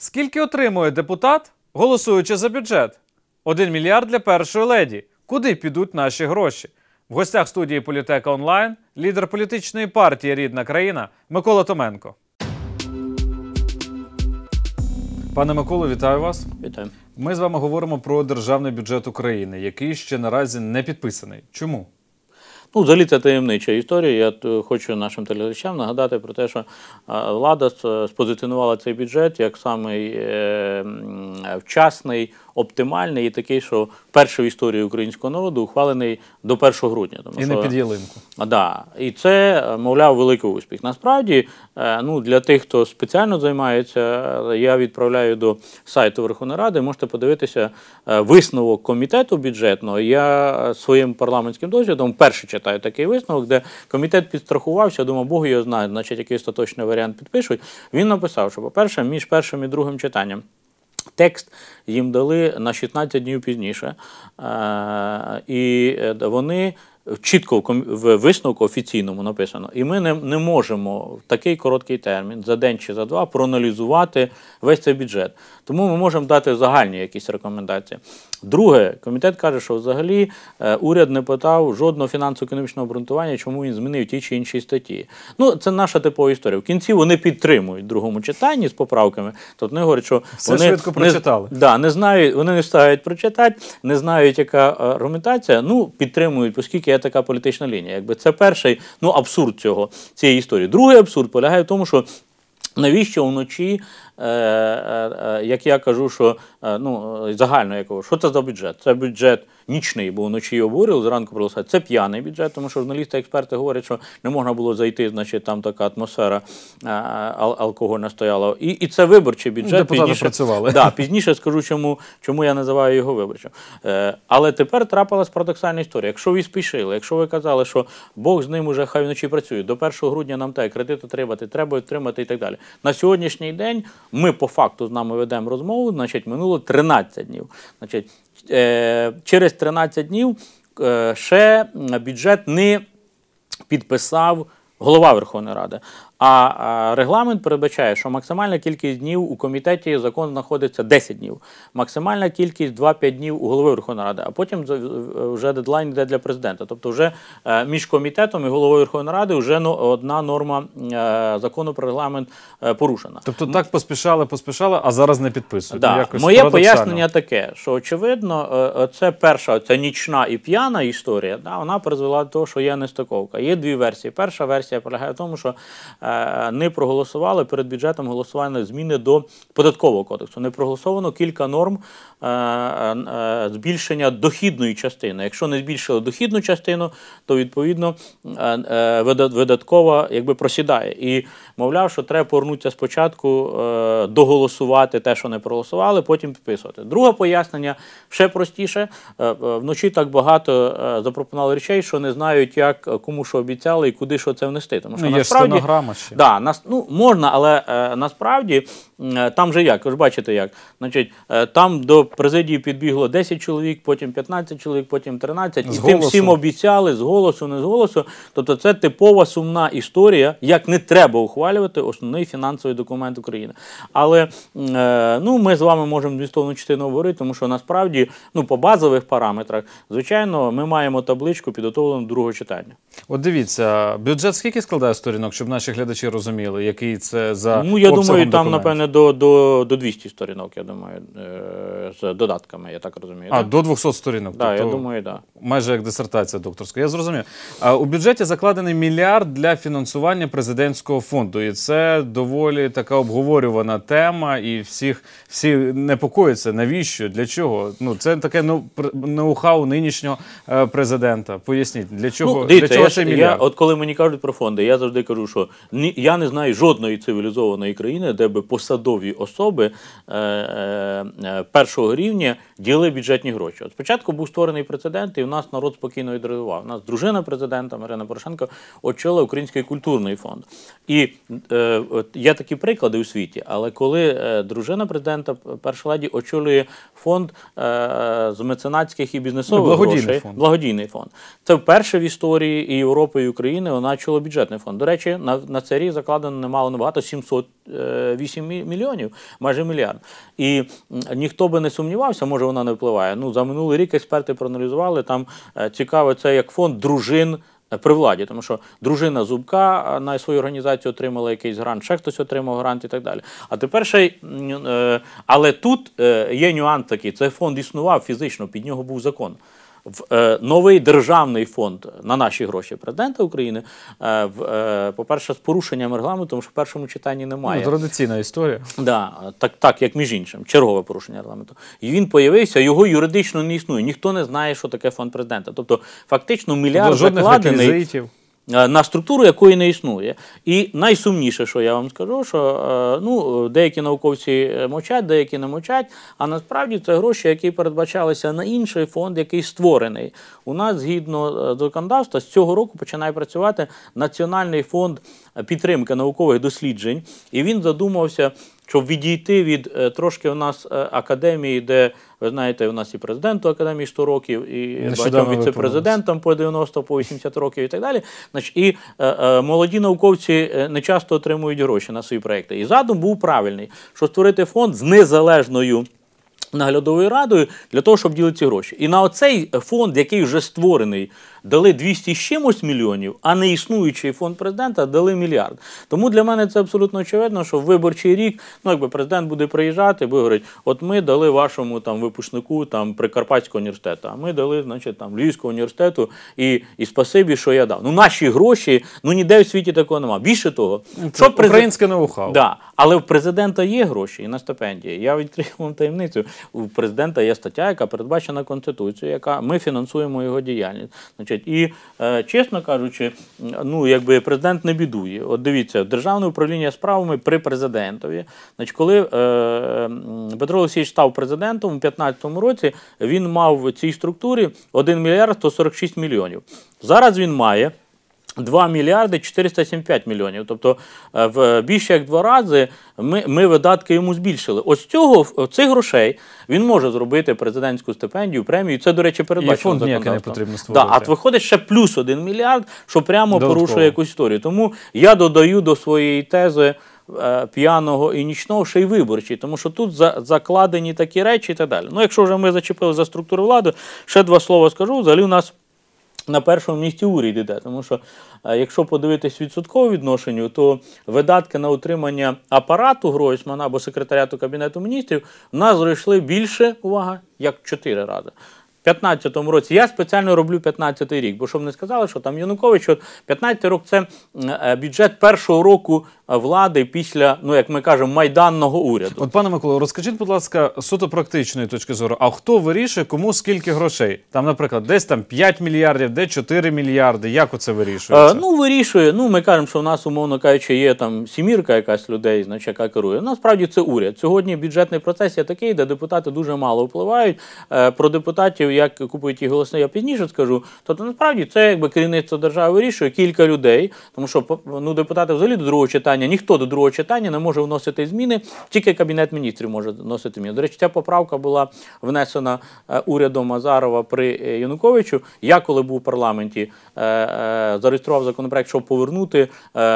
Скільки отримує депутат, голосуючи за бюджет? Один мільярд для першої леді. Куди підуть наші гроші? В гостях студії Політека онлайн лідер політичної партії Рідна країна Микола Томенко. Пане Миколо, вітаю вас. Вітаю. Ми з вами говоримо про державний бюджет України, який ще наразі не підписаний. Чому? Ну, взагалі це таємнича історія. Я е, хочу нашим телеглядачам нагадати про те, що е, влада е, спозиціонувала цей бюджет як самий вчасний, оптимальний і такий, що перший в історії українського народу ухвалений до 1 грудня. Тому і що... не під ялинку. Да. І це, мовляв, великий успіх. Насправді, е, ну, для тих, хто спеціально займається, е, я відправляю до сайту Верховної Ради, можете подивитися е, висновок комітету бюджетного. Я своїм парламентським досвідом перше читаю такий висновок, де комітет підстрахувався, думав, Бог його знає, значить, який остаточний варіант підпишуть. Він написав, що, по-перше, між першим і другим читанням. Текст їм дали на 16 днів пізніше, і вони чітко в висновку офіційному написано. І ми не, не можемо в такий короткий термін, за день чи за два, проаналізувати весь цей бюджет. Тому ми можемо дати загальні якісь рекомендації. Друге, комітет каже, що взагалі е, уряд не питав жодного фінансово-економічного обґрунтування, чому він змінив ті чи інші статті. Ну, це наша типова історія. В кінці вони підтримують в другому читанні з поправками. Тобто вони говорять, що Все вони швидко прочитали. да, не знають, вони не встигають прочитати, не знають, яка е, аргументація. Ну, підтримують, оскільки я така політична лінія. Якби це перший ну абсурд цього цієї історії. Другий абсурд полягає в тому, що навіщо вночі. Е, е, е, як я кажу, що ну загально я що це за бюджет? Це бюджет нічний, бо вночі його обговорили, зранку проголосувати. Це п'яний бюджет, тому що журналісти, експерти говорять, що не можна було зайти, значить там така атмосфера е, алкогольна стояла. І і це виборчий бюджет. Депутати пізніше працювали. Да, пізніше скажу, чому чому я називаю його виборчим. Е, Але тепер трапилась парадоксальна історія. Якщо ви спішили, якщо ви казали, що Бог з ним уже хай вночі працює, до 1 грудня нам те кредит отримати, треба отримати і так далі. На сьогоднішній день ми по факту з нами ведемо розмову. Значить, минуло 13 днів. Значить, Е, через 13 днів е, ще бюджет не підписав голова Верховної Ради. А регламент передбачає, що максимальна кількість днів у комітеті закон знаходиться 10 днів, максимальна кількість 2-5 днів у голови Верховної Ради, а потім вже дедлайн йде для президента. Тобто, вже е, між комітетом і головою Верховної Ради вже ну, одна норма е, закону про регламент е, порушена. Тобто так поспішали, поспішали, а зараз не підписують. Да. Ну, якось Моє пояснення таке, що очевидно, це перша ця нічна і п'яна історія. Да, вона призвела до того, що є нестиковка. Є дві версії. Перша версія полягає в тому, що. Е, не проголосували перед бюджетом голосування зміни до податкового кодексу. Не проголосовано кілька норм е, е, збільшення дохідної частини. Якщо не збільшили дохідну частину, то відповідно видаткова якби просідає. І мовляв, що треба повернутися спочатку, доголосувати те, що не проголосували, потім підписувати. Друге пояснення ще простіше. Вночі так багато запропонували речей, що не знають, як кому що обіцяли і куди що це внести. Тому що ну, насправді краще. Да, нас ну можна, але е, насправді Е, там же як, ви ж бачите як. Значить, е, Там до президії підбігло 10 чоловік, потім 15 чоловік, потім 13. З і тим всім обіцяли з голосу, не з голосу. Тобто це типова сумна історія, як не треба ухвалювати основний фінансовий документ України. Але е, ну, ми з вами можемо змістовну частину говорити, тому що насправді ну, по базових параметрах, звичайно, ми маємо табличку підготовлену до другого читання. От дивіться, бюджет скільки складає сторінок, щоб наші глядачі розуміли, який це за. Ну, я думаю, там, напевне до до, до 200 сторінок, я думаю, е, з додатками, я так розумію. А, так? до 200 сторінок. Так, тобто я думаю, так. Майже як дисертація докторська. Я зрозумів. А у бюджеті закладений мільярд для фінансування президентського фонду. І це доволі така обговорювана тема, і всіх всі непокоїться. Навіщо? Для чого? Ну, це таке ну, ноу-хау нинішнього е, президента. Поясніть, для чого ну, дійте, для чого я, це мільярд? Я, От коли мені кажуть про фонди, я завжди кажу, що ні, я не знаю жодної цивілізованої країни, де би посадили посадові особи е, е, е, першого рівня діли бюджетні гроші. От спочатку був створений прецедент, і в нас народ спокійно відреагував. У нас дружина президента Марина Порошенко очолила Український культурний фонд. І от є такі приклади у світі, але коли дружина президента перша леді очолює фонд з меценатських і бізнесових благодійний грошей, фонд. благодійний фонд, це вперше в історії і Європи і України вона очолила бюджетний фонд. До речі, на на цей рік закладено немало небагато 708 мільйонів мільйонів, майже мільярд. І ніхто би не сумнівався, може вона не впливає. Ну за минулий рік експерти проаналізували там е, цікаво, це як фонд дружин. Е, при владі, тому що дружина Зубка е, на свою організацію отримала якийсь грант, ще хтось отримав грант і так далі. А тепер ще й, але тут є нюанс такий: цей фонд існував фізично, під нього був закон в е, новий державний фонд на наші гроші президента України. Е, в е, по-перше, з порушенням регламенту, тому що в першому читанні немає. Ну, Традиційна історія. Да, Так, так, як між іншим, чергове порушення регламенту. І він появився, його юридично не існує. Ніхто не знає, що таке фонд президента. Тобто, фактично, мільярд До жодних закладений. Е, на структуру, якої не існує. І найсумніше, що я вам скажу, що е, ну, деякі науковці е, мовчать, деякі не мовчать, а насправді це гроші, які передбачалися на інший фонд, який створений. У нас, згідно законодавства, з цього року починає працювати Національний фонд підтримки наукових досліджень. І він задумався, щоб відійти від трошки у нас академії, де ви знаєте, у нас і президенту академії 100 років, і багатьом віце президентом по 90, по 80 років і так далі. Значить, і е, е, молоді науковці е, не часто отримують гроші на свої проекти. І задум був правильний, що створити фонд з незалежною. Наглядовою радою для того, щоб ділити ці гроші, і на оцей фонд, який вже створений дали 200 з чимось мільйонів, а не існуючий фонд президента дали мільярд. Тому для мене це абсолютно очевидно, що в виборчий рік, ну якби президент буде приїжджати, буде говорить, от ми дали вашому там випускнику там Прикарпатського університету, а ми дали, значить, там Львівського університету і і спасибі, що я дав. Ну наші гроші, ну ніде в світі такого немає. Більше того, це що президент... українське ноу-хау. Да. Але в президента є гроші і на стипендії. Я відкрив вам таємницю. У президента є стаття, яка передбачена конституцією, яка ми фінансуємо його діяльність. Значить, роблять. І, е, чесно кажучи, ну якби президент не бідує. От дивіться, державне управління справами при президентові. Значить, коли е, Петро Олексійович став президентом у 2015 році, він мав в цій структурі 1 мільярд 146 мільйонів. Зараз він має. 2 мільярди 475 мільйонів. Тобто е, в більше як два рази ми ми видатки йому збільшили. Ось цього цих грошей він може зробити президентську стипендію, премію. Це, до речі, передбачено І фонд ніякий не потрібно створювати. Да, А виходить ще плюс 1 мільярд, що прямо Додатково. порушує якусь історію. Тому я додаю до своєї тези. Е, п'яного і нічного ще й виборчий, тому що тут за, закладені такі речі і так далі. Ну, якщо вже ми зачепили за структуру влади, ще два слова скажу. Взагалі у нас. На першому місці уряд іде, тому що е, якщо подивитись відсоткове відношенню, то видатки на утримання апарату Гройсмана або секретаріату Кабінету міністрів в нас зройшли більше, увага, як чотири рази. 15-му році я спеціально роблю 15-й рік, бо щоб не сказали, що там Янукович, от 15-й рік це е, бюджет першого року Е, влади після, ну як ми кажемо, майданного уряду. От пане Миколо, розкажіть, будь ласка, суто практичної точки зору, а хто вирішує, кому скільки грошей? Там, наприклад, десь там 5 мільярдів, де 4 мільярди. Як оце вирішується? Е, ну вирішує. Ну ми кажемо, що в нас, умовно кажучи, є там сімірка, якась людей, значить, яка керує. Насправді це уряд. Сьогодні бюджетний процес є такий, де депутати дуже мало впливають. Е, про депутатів, як купують їх голоси, я пізніше скажу. Тобто насправді це якби керівництво держави вирішує кілька людей, тому що ну депутати взагалі до другого читання читання ніхто до другого читання не може вносити зміни, тільки Кабінет міністрів може вносити зміни. До речі, ця поправка була внесена е, урядом Азарова при е, Януковичу. Я, коли був у парламенті, е, зареєстрував законопроект, щоб повернути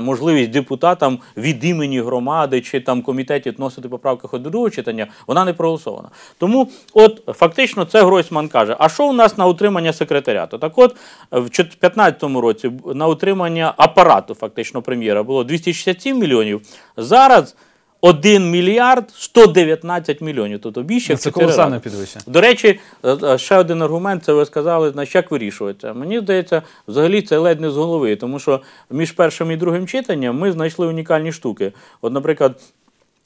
можливість депутатам від імені громади чи там комітетів вносити поправки хоч до другого читання. Вона не проголосована. Тому, от фактично, це Гройсман каже: а що у нас на утримання секретаріату? Так, от в 2015 році на утримання апарату, фактично, прем'єра було 267 47 мільйонів. Зараз 1 мільярд 119 мільйонів. Тобто більше це колосальне підвищення. До речі, е, е, ще один аргумент. Це ви сказали, на як вирішується. Мені здається, взагалі це ледь не з голови, тому що між першим і другим читанням ми знайшли унікальні штуки. От, наприклад.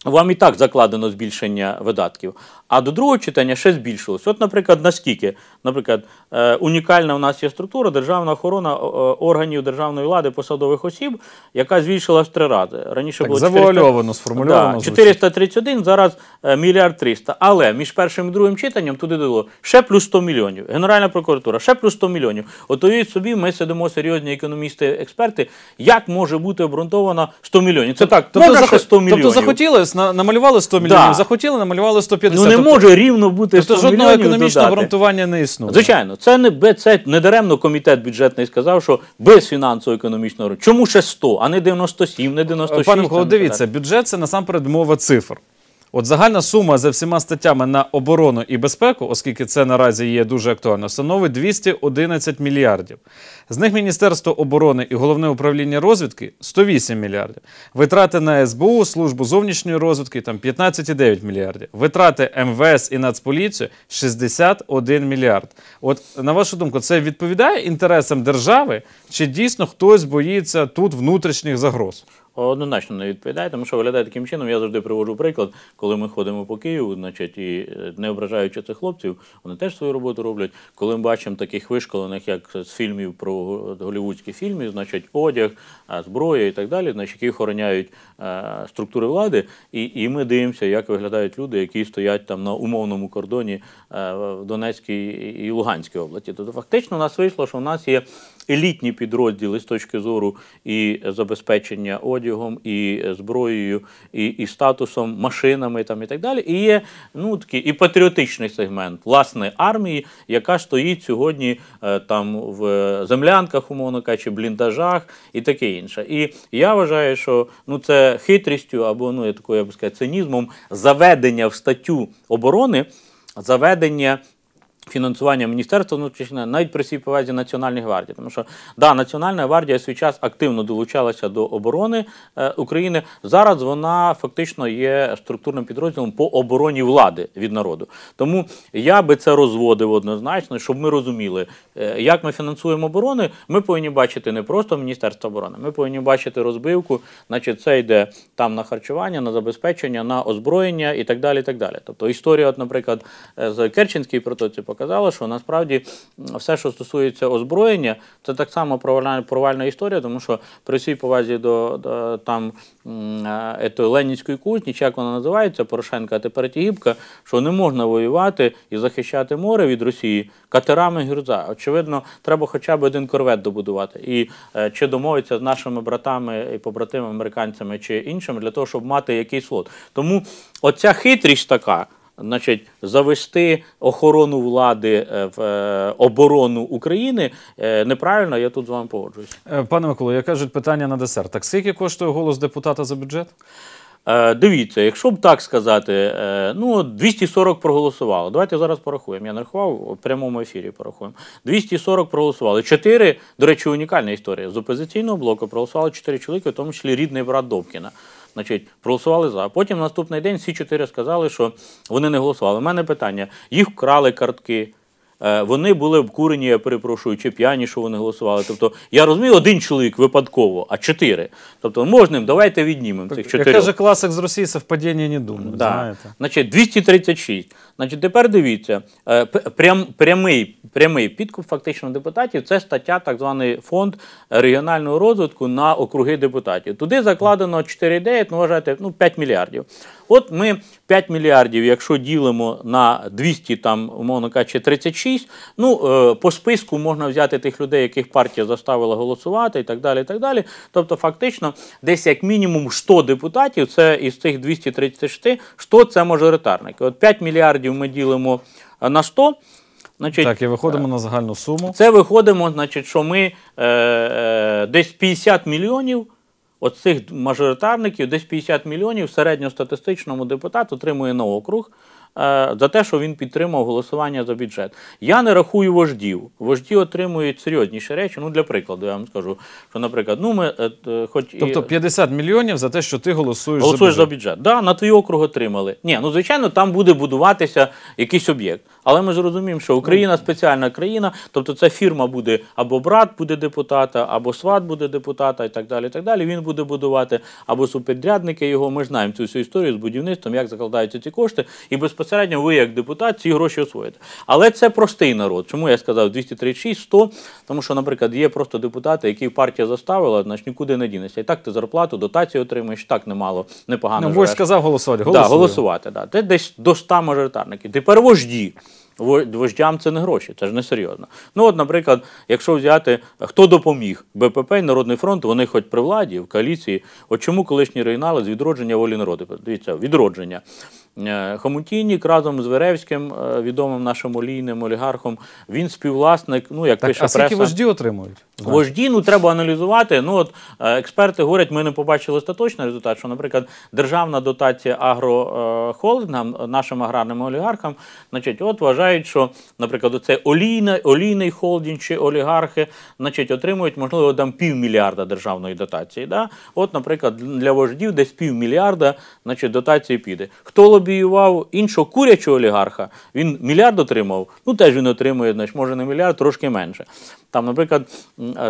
Вам і так закладено збільшення видатків, а до другого читання ще збільшилось. От, наприклад, наскільки? Наприклад, е, унікальна у нас є структура державна охорона е, органів державної влади посадових осіб, яка збільшилась в три рази. Раніше так, було завуальовано, сформульовано. Да, 431, зараз е, мільярд 300. Але між першим і другим читанням туди дало ще плюс 100 мільйонів. Генеральна прокуратура, ще плюс 100 мільйонів. От собі, ми сидимо серйозні економісти, експерти. Як може бути обґрунтовано 100 мільйонів? Це так, тобто, можна 100 тобто мільйонів. Тобто захотіли, намалювали 100 мільйонів, да. захотіли, намалювали 150. Ну не тобто, може рівно бути 100 тобто, мільйонів. Тобто жодного економічного обґрунтування не існує існує. Звичайно, це не це не даремно комітет бюджетний сказав, що без фінансово-економічного чому ще 100, а не 97, не 96. Пане Микола, дивіться, бюджет це насамперед мова цифр. От загальна сума за всіма статтями на оборону і безпеку, оскільки це наразі є дуже актуально, становить 211 мільярдів. З них Міністерство оборони і головне управління розвідки 108 мільярдів. Витрати на СБУ, службу зовнішньої розвідки там 15,9 мільярдів. Витрати МВС і Нацполіцію 61 мільярд. От на вашу думку, це відповідає інтересам держави, чи дійсно хтось боїться тут внутрішніх загроз? Однозначно не відповідає, тому що виглядає таким чином. Я завжди привожу приклад, коли ми ходимо по Києву, значить, і е, не ображаючи цих хлопців, вони теж свою роботу роблять. Коли ми бачимо таких вишколених, як з фільмів про голівудські фільми, значить, одяг, зброя і так далі, значить, які охороняють Е, структури влади, і і ми дивимося, як виглядають люди, які стоять там на умовному кордоні е, в Донецькій і Луганській області. Тобто фактично у нас вийшло, що в нас є елітні підрозділи з точки зору і забезпечення одягом, і зброєю, і і статусом, машинами там і так далі. І є ну такий і патріотичний сегмент власне армії, яка стоїть сьогодні е, там в землянках, умовно кажучи, бліндажах і таке інше. І я вважаю, що ну це хитрістю або, ну я такою я б сказав, цинізмом заведення в статтю оборони, заведення фінансування міністерства внутрішнього навіть при всій повазі Національної гвардії. Тому що да, Національна гвардія свій час активно долучалася до оборони е, України. Зараз вона фактично є структурним підрозділом по обороні влади від народу. Тому я би це розводив однозначно, щоб ми розуміли, е, як ми фінансуємо оборони. Ми повинні бачити не просто Міністерство оборони, ми повинні бачити розбивку, значить це йде там на харчування, на забезпечення, на озброєння і так далі. І так далі. Тобто історія, от, наприклад, е, з Керченської протоці показує, казала, що насправді все, що стосується озброєння, це так само провальна, провальна історія, тому що при всій повазі до, до там етої Ленінської кузні, чи як вона називається, Порошенка, а тепер Тігібка, що не можна воювати і захищати море від Росії катерами гюрза. Очевидно, треба хоча б один корвет добудувати. І е, чи домовиться з нашими братами і побратимами американцями чи іншими для того, щоб мати якийсь флот. Тому оця хитрість така значить, завести охорону влади е, в е, оборону України е, неправильно. Я тут з вами погоджуюсь. Пане Миколо, я кажуть, питання на десерт. Так скільки коштує голос депутата за бюджет? Дивіться, якщо б так сказати, ну 240 проголосували. Давайте зараз порахуємо. Я нарахував в прямому ефірі. Порахуємо 240 проголосували. Чотири, до речі, унікальна історія з опозиційного блоку. Проголосували чотири чоловіка, в тому числі рідний брат Добкіна значить, проголосували за. потім наступний день всі чотири сказали, що вони не голосували. У мене питання: їх вкрали картки. Е, вони були обкурені, я перепрошую, чи п'яні, що вони голосували. Тобто, я розумію, один чоловік випадково, а чотири. Тобто, можна, давайте віднімемо цих чотирьох. Як каже класик з Росії, совпадіння не думаю, да. знаєте. Значить, 236. Значить, тепер дивіться, е, прям, прямий прямий підкуп фактично депутатів це стаття, так званий фонд регіонального розвитку на округи депутатів. Туди закладено 4,9, ну вважайте, ну 5 мільярдів. От ми 5 мільярдів, якщо ділимо на 200, там, умовно кажучи, 36, ну, е, по списку можна взяти тих людей, яких партія заставила голосувати і так далі. і так далі. Тобто, фактично, десь як мінімум 100 депутатів, це із цих 236, 100 – це мажоритарники. От 5 мільярдів ми ділимо е, на 100 – Значить, так, і виходимо на загальну суму. Це виходимо, значить, що ми е, е, десь 50 мільйонів Оцих мажоритарників десь 50 мільйонів середньостатистичному депутат отримує на округ. Е, за те, що він підтримав голосування за бюджет. Я не рахую вождів. Вожді отримують серйозніші речі. Ну, для прикладу, я вам скажу, що, наприклад, ну ми е, е, хоч тобто 50 мільйонів за те, що ти голосуєш, голосуєш за бюджет. Так, Да, на твій округ отримали. Ні, ну звичайно, там буде будуватися якийсь об'єкт. Але ми зрозуміємо, що Україна ну. спеціальна країна, тобто ця фірма буде або брат буде депутата, або сват буде депутата, і так далі. І так далі. Він буде будувати або субпідрядники його. Ми знаємо цю всю історію з будівництвом, як закладаються ці кошти, і без безпосередньо ви, як депутат, ці гроші освоїте. Але це простий народ. Чому я сказав 236, 100? Тому що, наприклад, є просто депутати, які партія заставила, значить нікуди не дінеться. І так ти зарплату, дотацію отримуєш, так немало, непогано. Ну, живеш. сказав голосувати. Голосує. Да, голосувати. Да. Це десь до 100 мажоритарників. Тепер вожді вождям це не гроші, це ж не серйозно. Ну от, наприклад, якщо взяти, хто допоміг БПП і Народний фронт, вони хоч при владі, в коаліції. От чому колишні регіонали з відродження волі народу? Дивіться, відродження. Е, Хомутінік разом з Веревським, е, відомим нашим олійним олігархом, він співвласник, ну як так, пише а преса. А скільки вожді отримують? Вожді, ну треба аналізувати. Ну от е, експерти говорять, ми не побачили остаточний результат, що, наприклад, державна дотація агрохолдингам, нашим аграрним олігархам, значить, от вважає вважають, що, наприклад, оце олійна, олійний холдинг чи олігархи, значить, отримують, можливо, там півмільярда державної дотації. Да? От, наприклад, для вождів десь півмільярда значить, дотації піде. Хто лобіював іншого курячого олігарха, він мільярд отримав, ну теж він отримує, значить, може не мільярд, трошки менше. Там, наприклад,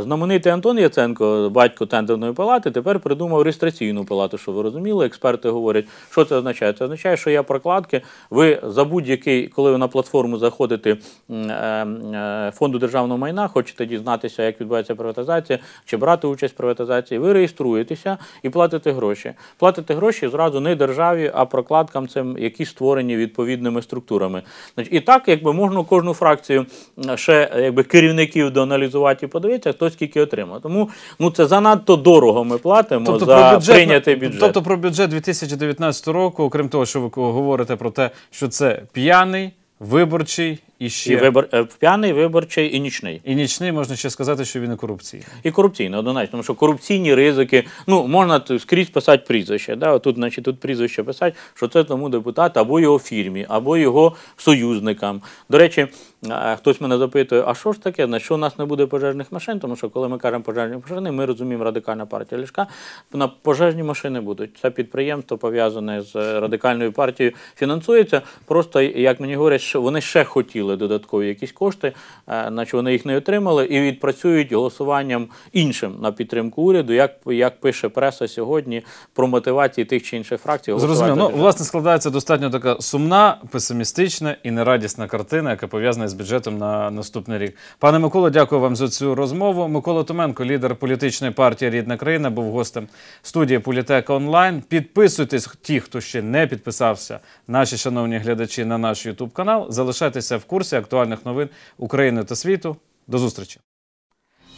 знаменитий Антон Яценко, батько тендерної палати, тепер придумав реєстраційну палату, що ви розуміли, експерти говорять, що це означає? Це означає, що я прокладки, ви за будь-який, коли ви на платформу будемо заходити е, е, фонду державного майна, хочете дізнатися, як відбувається приватизація, чи брати участь в приватизації, ви реєструєтеся і платите гроші. Платите гроші зразу не державі, а прокладкам цим, які створені відповідними структурами. І так, якби можна кожну фракцію ще якби керівників доаналізувати і подивитися, хто скільки отримав. Тому ну це занадто дорого ми платимо тобто за бюджет, прийнятий бюджет. Тобто про бюджет 2019 року, окрім того, що ви говорите про те, що це п'яний. Виборчий і ще І вибор е, п'яний, виборчий і нічний. І нічний можна ще сказати, що він і корупційний. І корупційний, однозначно, тому що корупційні ризики. Ну, можна скрізь писати прізвище. Да? Тут, значить, тут прізвище писати, що це тому депутат або його фірмі, або його союзникам. До речі, е, хтось мене запитує, а що ж таке, на що у нас не буде пожежних машин? Тому що, коли ми кажемо пожежні машини, ми розуміємо радикальна партія Ляшка. На пожежні машини будуть. Це підприємство пов'язане з е, радикальною партією, фінансується. Просто, як мені говорять, вони ще хотіли додаткові якісь кошти, е, наче вони їх не отримали, і відпрацюють голосуванням іншим на підтримку уряду, як як пише преса сьогодні про мотивації тих чи інших фракцій. Зрозуміло. Ну, власне складається достатньо така сумна, песимістична і нерадісна картина, яка пов'язана з бюджетом на наступний рік. Пане Микола, дякую вам за цю розмову. Микола Томенко, лідер політичної партії Рідна країна, був гостем студії Політека онлайн. Підписуйтесь ті, хто ще не підписався, наші шановні глядачі на наш Ютуб канал канал. Залишайтеся в курсі актуальних новин України та світу. До зустрічі!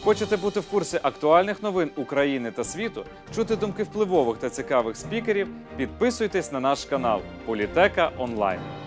Хочете бути в курсі актуальних новин України та світу, чути думки впливових та цікавих спікерів? Підписуйтесь на наш канал Політека Онлайн.